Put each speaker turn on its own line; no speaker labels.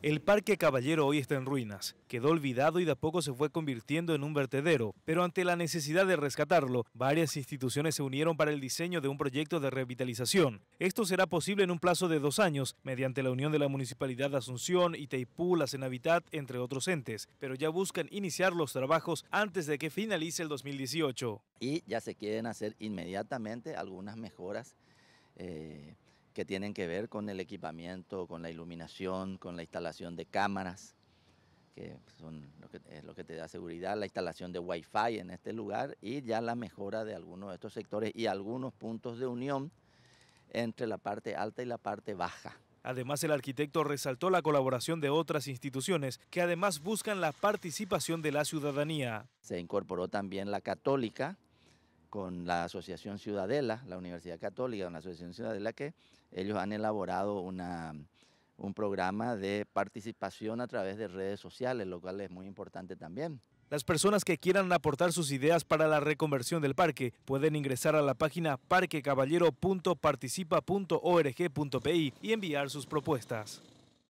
El Parque Caballero hoy está en ruinas, quedó olvidado y de a poco se fue convirtiendo en un vertedero, pero ante la necesidad de rescatarlo, varias instituciones se unieron para el diseño de un proyecto de revitalización. Esto será posible en un plazo de dos años, mediante la unión de la Municipalidad de Asunción, Itaipú, la Cenavitat, entre otros entes, pero ya buscan iniciar los trabajos antes de que finalice el 2018.
Y ya se quieren hacer inmediatamente algunas mejoras eh, que tienen que ver con el equipamiento, con la iluminación, con la instalación de cámaras, que es lo que te da seguridad, la instalación de Wi-Fi en este lugar y ya la mejora de algunos de estos sectores y algunos puntos de unión entre la parte alta y la parte baja.
Además, el arquitecto resaltó la colaboración de otras instituciones que además buscan la participación de la ciudadanía. Se incorporó
también la católica, con la Asociación Ciudadela, la Universidad Católica, una la Asociación Ciudadela, que ellos han elaborado un programa de participación a través de redes sociales, lo cual es muy importante también.
Las personas que quieran aportar sus ideas para la reconversión del parque pueden ingresar a la página parquecaballero.participa.org.pi y enviar sus propuestas.